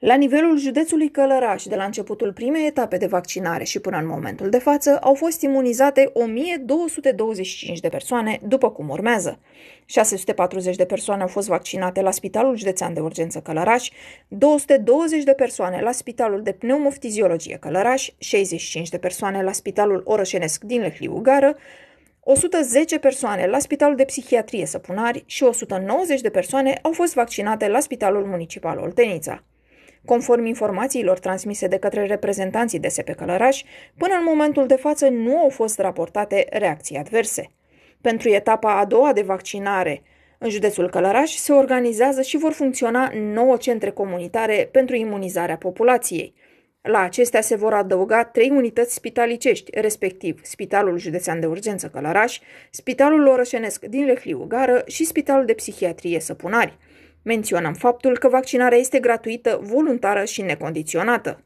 La nivelul județului Călăraș, de la începutul primei etape de vaccinare și până în momentul de față, au fost imunizate 1225 de persoane, după cum urmează. 640 de persoane au fost vaccinate la Spitalul Județean de Urgență Călăraș, 220 de persoane la Spitalul de pneumoftiziologie Călăraș, 65 de persoane la Spitalul Orășenesc din Gară, 110 persoane la Spitalul de Psihiatrie Săpunari și 190 de persoane au fost vaccinate la Spitalul Municipal Oltenița. Conform informațiilor transmise de către reprezentanții de SP Călăraș, până în momentul de față nu au fost raportate reacții adverse. Pentru etapa a doua de vaccinare, în județul Călăraș se organizează și vor funcționa 9 centre comunitare pentru imunizarea populației. La acestea se vor adăuga trei unități spitalicești, respectiv Spitalul Județean de Urgență Călăraș, Spitalul Orășenesc din Lehliu Gară și Spitalul de Psihiatrie Săpunari. Menționăm faptul că vaccinarea este gratuită, voluntară și necondiționată.